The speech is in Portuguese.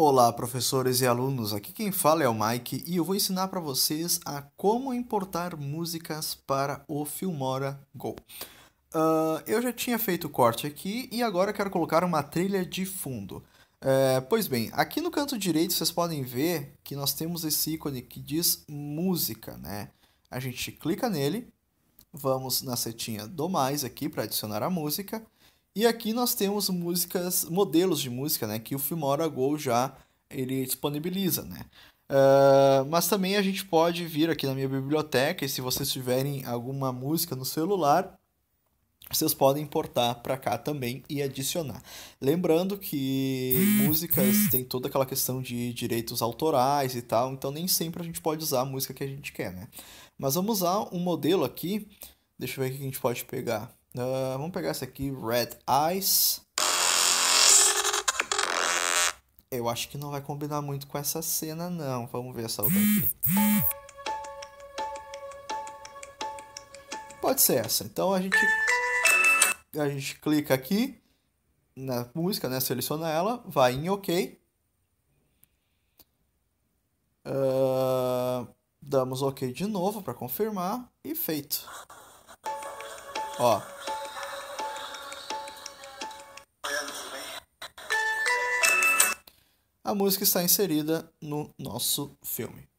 Olá, professores e alunos. Aqui quem fala é o Mike e eu vou ensinar para vocês a como importar músicas para o Filmora Go. Uh, eu já tinha feito o corte aqui e agora quero colocar uma trilha de fundo. Uh, pois bem, aqui no canto direito vocês podem ver que nós temos esse ícone que diz música, né? A gente clica nele, vamos na setinha do mais aqui para adicionar a música. E aqui nós temos músicas, modelos de música, né? Que o Filmora Go já ele disponibiliza, né? Uh, mas também a gente pode vir aqui na minha biblioteca e se vocês tiverem alguma música no celular, vocês podem importar para cá também e adicionar. Lembrando que músicas tem toda aquela questão de direitos autorais e tal, então nem sempre a gente pode usar a música que a gente quer, né? Mas vamos usar um modelo aqui. Deixa eu ver o que a gente pode pegar. Uh, vamos pegar essa aqui, Red Eyes. Eu acho que não vai combinar muito com essa cena, não. Vamos ver essa outra aqui. Pode ser essa. Então a gente, a gente clica aqui na música, né? Seleciona ela, vai em OK. Uh, damos OK de novo para confirmar e feito. Ó. A música está inserida no nosso filme.